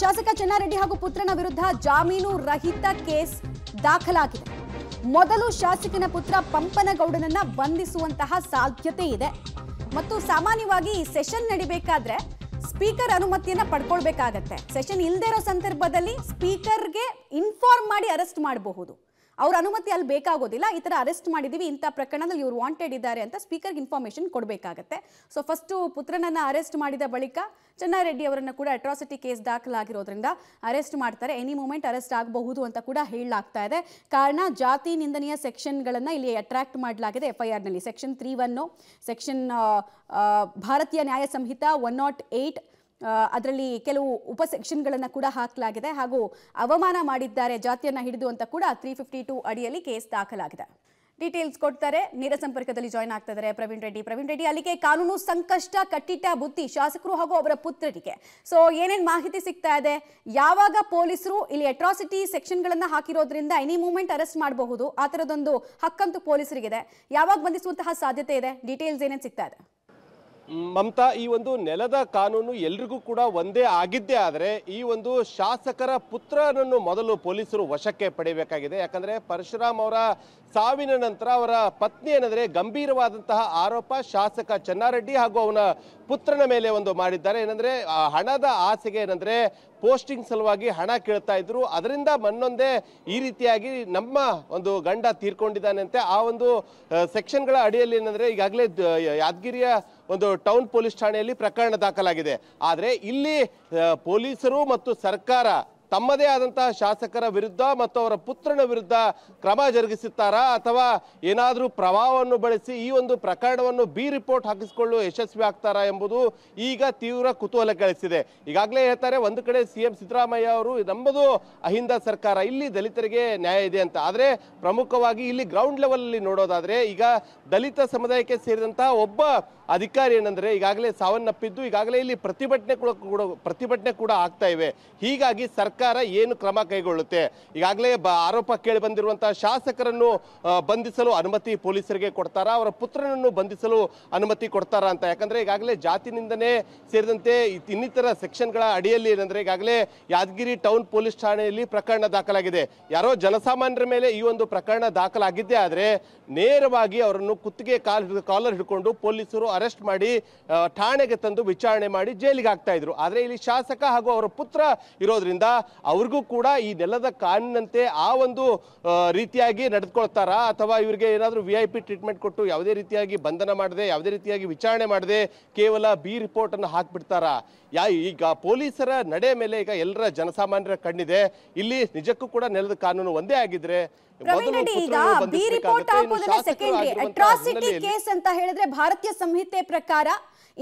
ಶಾಸಕ ಚೆನ್ನಾರೆಡ್ಡಿ ಹಾಗೂ ಪುತ್ರನ ವಿರುದ್ಧ ಜಾಮೀನು ರಹಿತ ಕೇಸ್ ದಾಖಲಾಗಿದೆ ಮೊದಲು ಶಾಸಕನ ಪುತ್ರ ಪಂಪನಗೌಡನನ್ನ ಬಂಧಿಸುವಂತಹ ಸಾಧ್ಯತೆ ಇದೆ ಮತ್ತು ಸಾಮಾನ್ಯವಾಗಿ ಈ ಸೆಷನ್ ನಡಿಬೇಕಾದ್ರೆ ಸ್ಪೀಕರ್ ಅನುಮತಿಯನ್ನ ಪಡ್ಕೊಳ್ಬೇಕಾಗತ್ತೆ ಸೆಷನ್ ಇಲ್ಲದೆ ಇರೋ ಸಂದರ್ಭದಲ್ಲಿ ಸ್ಪೀಕರ್ಗೆ ಇನ್ಫಾರ್ಮ್ ಮಾಡಿ ಅರೆಸ್ಟ್ ಮಾಡಬಹುದು ಅವ್ರ ಅನುಮತಿ ಅಲ್ಲಿ ಬೇಕಾಗೋದಿಲ್ಲ ಈ ಥರ ಅರೆಸ್ಟ್ ಮಾಡಿದ್ದೀವಿ ಇಂಥ ಪ್ರಕರಣದಲ್ಲಿ ಇವ್ರು ವಾಂಟೆಡ್ ಇದ್ದಾರೆ ಅಂತ ಸ್ಪೀಕರ್ಗೆ ಇನ್ಫಾರ್ಮೇಷನ್ ಕೊಡಬೇಕಾಗತ್ತೆ ಸೊ ಫಸ್ಟು ಪುತ್ರನನ್ನು ಅರೆಸ್ಟ್ ಮಾಡಿದ ಬಳಿಕ ಚೆನ್ನಾರೆಡ್ಡಿ ಅವರನ್ನು ಕೂಡ ಅಟ್ರಾಸಿಟಿ ಕೇಸ್ ದಾಖಲಾಗಿರೋದ್ರಿಂದ ಅರೆಸ್ಟ್ ಮಾಡ್ತಾರೆ ಎನಿ ಮೂಮೆಂಟ್ ಅರೆಸ್ಟ್ ಆಗಬಹುದು ಅಂತ ಕೂಡ ಹೇಳಲಾಗ್ತಾ ಇದೆ ಕಾರಣ ಜಾತಿ ನಿಂದನೆಯ ಸೆಕ್ಷನ್ಗಳನ್ನು ಇಲ್ಲಿ ಅಟ್ರಾಕ್ಟ್ ಮಾಡಲಾಗಿದೆ ಎಫ್ ಐ ಆರ್ನಲ್ಲಿ section three one section Bharatiya Nyaya Samhita one not eight ಅದರಲ್ಲಿ ಕೆಲವು ಉಪ ಸೆಕ್ಷನ್ಗಳನ್ನು ಕೂಡ ಹಾಕಲಾಗಿದೆ ಹಾಗೂ ಅವಮಾನ ಮಾಡಿದ್ದಾರೆ ಜಾತಿಯನ್ನು ಹಿಡಿದು ಅಂತ ಕೂಡ ತ್ರೀ ಫಿಫ್ಟಿ ಟು ಅಡಿಯಲ್ಲಿ ಕೇಸ್ ದಾಖಲಾಗಿದೆ ಡೀಟೇಲ್ಸ್ ಕೊಡ್ತಾರೆ ನೇರ ಸಂಪರ್ಕದಲ್ಲಿ ಜಾಯ್ನ್ ಆಗ್ತಾ ಪ್ರವೀಣ್ ರೆಡ್ಡಿ ಪ್ರವೀಣ್ ರೆಡ್ಡಿ ಅಲ್ಲಿಗೆ ಕಾನೂನು ಸಂಕಷ್ಟ ಕಟ್ಟಿಟ್ಟ ಬುದ್ಧಿ ಶಾಸಕರು ಹಾಗೂ ಅವರ ಪುತ್ರರಿಗೆ ಸೊ ಏನೇನು ಮಾಹಿತಿ ಸಿಗ್ತಾ ಇದೆ ಯಾವಾಗ ಪೊಲೀಸರು ಇಲ್ಲಿ ಅಟ್ರಾಸಿಟಿ ಗಳನ್ನ ಹಾಕಿರೋದ್ರಿಂದ ಎನಿ ಮೂಮೆಂಟ್ ಅರೆಸ್ಟ್ ಮಾಡಬಹುದು ಆ ತರದೊಂದು ಹಕ್ಕಂತೂ ಇದೆ ಯಾವಾಗ ಬಂಧಿಸುವಂತಹ ಸಾಧ್ಯತೆ ಇದೆ ಡೀಟೇಲ್ಸ್ ಏನೇನು ಸಿಗ್ತಾ ಇದೆ ಮಮತಾ ಈ ಒಂದು ನೆಲದ ಕಾನೂನು ಎಲ್ರಿಗೂ ಕೂಡ ಒಂದೇ ಆಗಿದ್ದೇ ಆದರೆ ಈ ಒಂದು ಶಾಸಕರ ಪುತ್ರನನ್ನು ಮೊದಲು ಪೊಲೀಸರು ವಶಕ್ಕೆ ಪಡೆಯಬೇಕಾಗಿದೆ ಯಾಕಂದರೆ ಪರಶುರಾಮ್ ಅವರ ಸಾವಿನ ನಂತರ ಅವರ ಪತ್ನಿ ಏನಂದರೆ ಗಂಭೀರವಾದಂತಹ ಆರೋಪ ಶಾಸಕ ಚನ್ನಾರೆಡ್ಡಿ ಹಾಗೂ ಅವನ ಪುತ್ರನ ಮೇಲೆ ಒಂದು ಮಾಡಿದ್ದಾರೆ ಏನಂದರೆ ಹಣದ ಆಸೆಗೆ ಏನಂದರೆ ಪೋಸ್ಟಿಂಗ್ ಸಲುವಾಗಿ ಹಣ ಕೇಳ್ತಾ ಇದ್ರು ಅದರಿಂದ ಮನ್ನೊಂದೇ ಈ ರೀತಿಯಾಗಿ ನಮ್ಮ ಒಂದು ಗಂಡ ತೀರ್ಕೊಂಡಿದ್ದಾನೆ ಅಂತೆ ಆ ಒಂದು ಸೆಕ್ಷನ್ಗಳ ಅಡಿಯಲ್ಲಿ ಏನಂದರೆ ಈಗಾಗಲೇ ಯಾದಗಿರಿಯ ಒಂದು ಟೌನ್ ಪೊಲೀಸ್ ಠಾಣೆಯಲ್ಲಿ ಪ್ರಕರಣ ದಾಖಲಾಗಿದೆ ಆದರೆ ಇಲ್ಲಿ ಪೊಲೀಸರು ಮತ್ತು ಸರ್ಕಾರ ತಮ್ಮದೇ ಆದಂತಹ ಶಾಸಕರ ವಿರುದ್ಧ ಮತ್ತು ಅವರ ಪುತ್ರನ ವಿರುದ್ಧ ಕ್ರಮ ಜರುಗಿಸುತ್ತಾರಾ ಅಥವಾ ಏನಾದರೂ ಪ್ರಭಾವವನ್ನು ಬಳಸಿ ಈ ಒಂದು ಪ್ರಕರಣವನ್ನು ಬಿ ರಿಪೋರ್ಟ್ ಹಾಕಿಸಿಕೊಳ್ಳಲು ಯಶಸ್ವಿ ಆಗ್ತಾರಾ ಎಂಬುದು ಈಗ ತೀವ್ರ ಕುತೂಹಲ ಗಳಿಸಿದೆ ಈಗಾಗಲೇ ಹೇಳ್ತಾರೆ ಒಂದು ಕಡೆ ಸಿಎಂ ಸಿದ್ದರಾಮಯ್ಯ ಅವರು ನಮ್ಮದು ಅಹಿಂದ ಸರ್ಕಾರ ಇಲ್ಲಿ ದಲಿತರಿಗೆ ನ್ಯಾಯ ಇದೆ ಅಂತ ಆದರೆ ಪ್ರಮುಖವಾಗಿ ಇಲ್ಲಿ ಗ್ರೌಂಡ್ ಲೆವೆಲಲ್ಲಿ ಅಲ್ಲಿ ನೋಡೋದಾದ್ರೆ ಈಗ ದಲಿತ ಸಮುದಾಯಕ್ಕೆ ಸೇರಿದಂತಹ ಒಬ್ಬ ಅಧಿಕಾರಿ ಏನಂದ್ರೆ ಈಗಾಗಲೇ ಸಾವನ್ನಪ್ಪಿದ್ದು ಈಗಾಗಲೇ ಇಲ್ಲಿ ಪ್ರತಿಭಟನೆ ಕೂಡ ಪ್ರತಿಭಟನೆ ಕೂಡ ಆಗ್ತಾ ಇವೆ ಹೀಗಾಗಿ ಸರ್ಕಾರ ಸರ್ಕಾರ ಏನು ಕ್ರಮ ಕೈಗೊಳ್ಳುತ್ತೆ ಈಗಾಗಲೇ ಆರೋಪ ಕೇಳಿ ಬಂದಿರುವಂತಹ ಶಾಸಕರನ್ನು ಬಂಧಿಸಲು ಅನುಮತಿ ಪೊಲೀಸರಿಗೆ ಕೊಡ್ತಾರಾ ಅವರ ಪುತ್ರನನ್ನು ಬಂಧಿಸಲು ಅನುಮತಿ ಕೊಡ್ತಾರಾ ಅಂತ ಯಾಕಂದ್ರೆ ಈಗಾಗಲೇ ಜಾತಿ ನಿಂದನೆ ಸೇರಿದಂತೆ ಇನ್ನಿತರ ಸೆಕ್ಷನ್ಗಳ ಅಡಿಯಲ್ಲಿ ಏನಂದ್ರೆ ಈಗಾಗಲೇ ಯಾದಗಿರಿ ಟೌನ್ ಪೊಲೀಸ್ ಠಾಣೆಯಲ್ಲಿ ಪ್ರಕರಣ ದಾಖಲಾಗಿದೆ ಯಾರೋ ಜನಸಾಮಾನ್ಯರ ಮೇಲೆ ಈ ಒಂದು ಪ್ರಕರಣ ದಾಖಲಾಗಿದ್ದೇ ಆದರೆ ನೇರವಾಗಿ ಅವರನ್ನು ಕುತ್ತಿಗೆ ಕಾಲ್ ಕಾಲರ್ ಹಿಡ್ಕೊಂಡು ಪೊಲೀಸರು ಅರೆಸ್ಟ್ ಮಾಡಿ ಠಾಣೆಗೆ ತಂದು ವಿಚಾರಣೆ ಮಾಡಿ ಜೈಲಿಗೆ ಹಾಕ್ತಾ ಇದ್ರು ಆದರೆ ಇಲ್ಲಿ ಶಾಸಕ ಹಾಗೂ ಅವರ ಪುತ್ರ ಇರೋದ್ರಿಂದ ಅವ್ರಿಗೂ ಕೂಡ ಈ ನೆಲದ ಕಾನೂನಂತೆ ಆ ಒಂದು ರೀತಿಯಾಗಿ ನಡೆದುಕೊಳ್ತಾರಾ ಅಥವಾ ಇವರಿಗೆ ಏನಾದರೂ ವಿ ಪಿ ಟ್ರೀಟ್ಮೆಂಟ್ ಕೊಟ್ಟು ಯಾವುದೇ ರೀತಿಯಾಗಿ ಬಂಧನ ಮಾಡದೆ ಯಾವುದೇ ರೀತಿಯಾಗಿ ವಿಚಾರಣೆ ಮಾಡದೆ ಕೇವಲ ಬಿ ರಿಪೋರ್ಟನ್ನು ಹಾಕಿಬಿಡ್ತಾರಾ ಯಾ ಈಗ ಪೊಲೀಸರ ನಡೆ ಮೇಲೆ ಈಗ ಎಲ್ಲರ ಜನಸಾಮಾನ್ಯರ ಕಣ್ಣಿದೆ ಇಲ್ಲಿ ನಿಜಕ್ಕೂ ಕೂಡ ನೆಲದ ಕಾನೂನು ಒಂದೇ ಆಗಿದ್ರೆ ಕೇಸ್ ಅಂತ ಹೇಳಿದ್ರೆ ಭಾರತೀಯ ಸಂಹಿತೆ ಪ್ರಕಾರ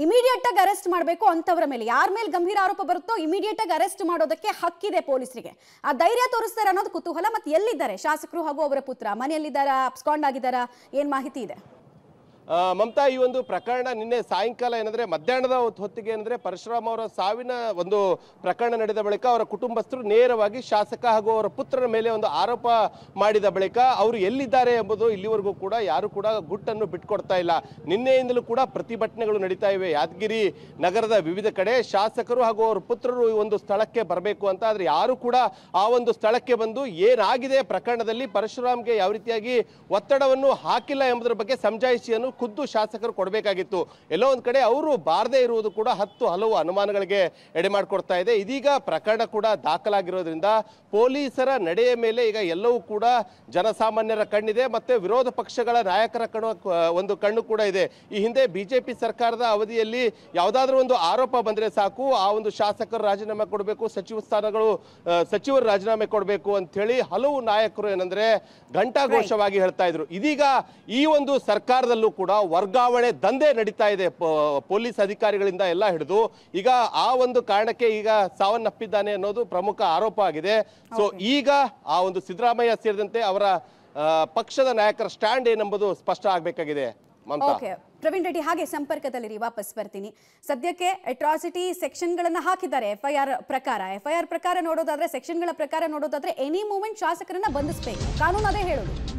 ಇಮಿಡಿಯೇಟ್ ಆಗಿ ಅರೆಸ್ಟ್ ಮಾಡಬೇಕು ಅಂತವರ ಮೇಲೆ ಯಾರ ಮೇಲೆ ಗಂಭೀರ ಆರೋಪ ಬರುತ್ತೋ ಇಮಿಡಿಯೇಟ್ ಆಗಿ ಅರೆಸ್ಟ್ ಮಾಡೋದಕ್ಕೆ ಹಕ್ಕಿದೆ ಮೇಲೆ ಪೊಲೀಸರಿಗೆ ಆ ಧೈರ್ಯ ತೋರಿಸ್ತಾರೆ ಅನ್ನೋದು ಕುತೂಹಲ ಮತ್ತೆ ಎಲ್ಲಿದ್ದಾರೆ ಶಾಸಕರು ಹಾಗೂ ಅವರ ಪುತ್ರ ಮನೆಯಲ್ಲಿದ್ದಾರಾ ಅಪ್ಸ್ಕಾಂಡ್ ಆಗಿದ್ದಾರಾ ಮಾಹಿತಿ ಇದೆ ಮಮತಾ ಈ ಒಂದು ಪ್ರಕರಣ ನಿನ್ನೆ ಸಾಯಂಕಾಲ ಏನಂದ್ರೆ ಮಧ್ಯಾಹ್ನದ ಹೊತ್ತಿಗೆ ಏನಂದ್ರೆ ಪರಶುರಾಮ್ ಅವರ ಸಾವಿನ ಒಂದು ಪ್ರಕರಣ ನಡೆದ ಬಳಿಕ ಅವರ ಕುಟುಂಬಸ್ಥರು ನೇರವಾಗಿ ಶಾಸಕ ಹಾಗೂ ಅವರ ಪುತ್ರನ ಮೇಲೆ ಒಂದು ಆರೋಪ ಮಾಡಿದ ಬಳಿಕ ಅವರು ಎಲ್ಲಿದ್ದಾರೆ ಎಂಬುದು ಇಲ್ಲಿವರೆಗೂ ಕೂಡ ಯಾರು ಕೂಡ ಗುಟ್ಟನ್ನು ಬಿಟ್ಕೊಡ್ತಾ ಇಲ್ಲ ನಿನ್ನೆಯಿಂದಲೂ ಕೂಡ ಪ್ರತಿಭಟನೆಗಳು ನಡೀತಾ ಇವೆ ಯಾದಗಿರಿ ನಗರದ ವಿವಿಧ ಕಡೆ ಶಾಸಕರು ಹಾಗೂ ಅವರ ಪುತ್ರರು ಈ ಒಂದು ಸ್ಥಳಕ್ಕೆ ಬರಬೇಕು ಅಂತ ಆದರೆ ಯಾರು ಕೂಡ ಆ ಒಂದು ಸ್ಥಳಕ್ಕೆ ಬಂದು ಏನಾಗಿದೆ ಪ್ರಕರಣದಲ್ಲಿ ಪರಶುರಾಮ್ಗೆ ಯಾವ ರೀತಿಯಾಗಿ ಒತ್ತಡವನ್ನು ಹಾಕಿಲ್ಲ ಎಂಬುದರ ಬಗ್ಗೆ ಸಮಜಾಯಿಷಿಯನ್ನು ಖುದ್ದು ಶಾಸಕರು ಕೊಡಬೇಕಾಗಿತ್ತು ಎಲ್ಲೋ ಒಂದು ಕಡೆ ಅವರು ಬಾರದೇ ಇರುವುದು ಕೂಡ ಹತ್ತು ಹಲವು ಅನುಮಾನಗಳಿಗೆ ಎಡೆ ಮಾಡಿಕೊಡ್ತಾ ಇದೆ ಇದೀಗ ಪ್ರಕರಣ ಕೂಡ ದಾಖಲಾಗಿರೋದ್ರಿಂದ ಪೊಲೀಸರ ನಡೆಯ ಮೇಲೆ ಈಗ ಎಲ್ಲವೂ ಕೂಡ ಜನಸಾಮಾನ್ಯರ ಕಣ್ಣಿದೆ ಮತ್ತೆ ವಿರೋಧ ಪಕ್ಷಗಳ ನಾಯಕರ ಕಣ್ಣು ಒಂದು ಕಣ್ಣು ಕೂಡ ಇದೆ ಈ ಹಿಂದೆ ಬಿಜೆಪಿ ಸರ್ಕಾರದ ಅವಧಿಯಲ್ಲಿ ಯಾವುದಾದ್ರೂ ಒಂದು ಆರೋಪ ಬಂದರೆ ಸಾಕು ಆ ಒಂದು ಶಾಸಕರು ರಾಜೀನಾಮೆ ಕೊಡಬೇಕು ಸಚಿವ ಸ್ಥಾನಗಳು ಸಚಿವರು ರಾಜೀನಾಮೆ ಕೊಡಬೇಕು ಅಂತ ಹೇಳಿ ಹಲವು ನಾಯಕರು ಏನಂದ್ರೆ ಘೋಷವಾಗಿ ಹೇಳ್ತಾ ಇದ್ರು ಇದೀಗ ಈ ಒಂದು ಸರ್ಕಾರದಲ್ಲೂ ಕೂಡ ಕೂಡ ವರ್ಗಾವಣೆ ದಂಧೆ ನಡೀತಾ ಇದೆ ಪೊಲೀಸ್ ಅಧಿಕಾರಿಗಳಿಂದ ಎಲ್ಲ ಹಿಡಿದು ಈಗ ಆ ಒಂದು ಕಾರಣಕ್ಕೆ ಈಗ ಸಾವನ್ನಪ್ಪಿದ್ದಾನೆ ಅನ್ನೋದು ಪ್ರಮುಖ ಆರೋಪ ಆಗಿದೆ ಸೊ ಈಗ ಆ ಒಂದು ಸಿದ್ದರಾಮಯ್ಯ ಸೇರಿದಂತೆ ಅವರ ಪಕ್ಷದ ನಾಯಕರ ಸ್ಟ್ಯಾಂಡ್ ಏನೆಂಬುದು ಸ್ಪಷ್ಟ ಆಗಬೇಕಾಗಿದೆ ಪ್ರವೀಣ್ ರೆಡ್ಡಿ ಹಾಗೆ ಸಂಪರ್ಕದಲ್ಲಿರಿ ವಾಪಸ್ ಬರ್ತೀನಿ ಸದ್ಯಕ್ಕೆ ಅಟ್ರಾಸಿಟಿ ಗಳನ್ನ ಹಾಕಿದ್ದಾರೆ ಎಫ್ಐಆರ್ ಪ್ರಕಾರ ಎಫ್ಐಆರ್ ಪ್ರಕಾರ ನೋಡೋದಾದ್ರೆ ಸೆಕ್ಷನ್ಗಳ ಪ್ರಕಾರ ನೋಡೋದಾದ್ರೆ ಎನಿ ಮೂಮೆಂಟ್ ಶಾಸಕರನ್ನ ಬಂಧಿಸಬೇಕು ಕಾನೂನು ಅದೇ ಹೇಳೋದು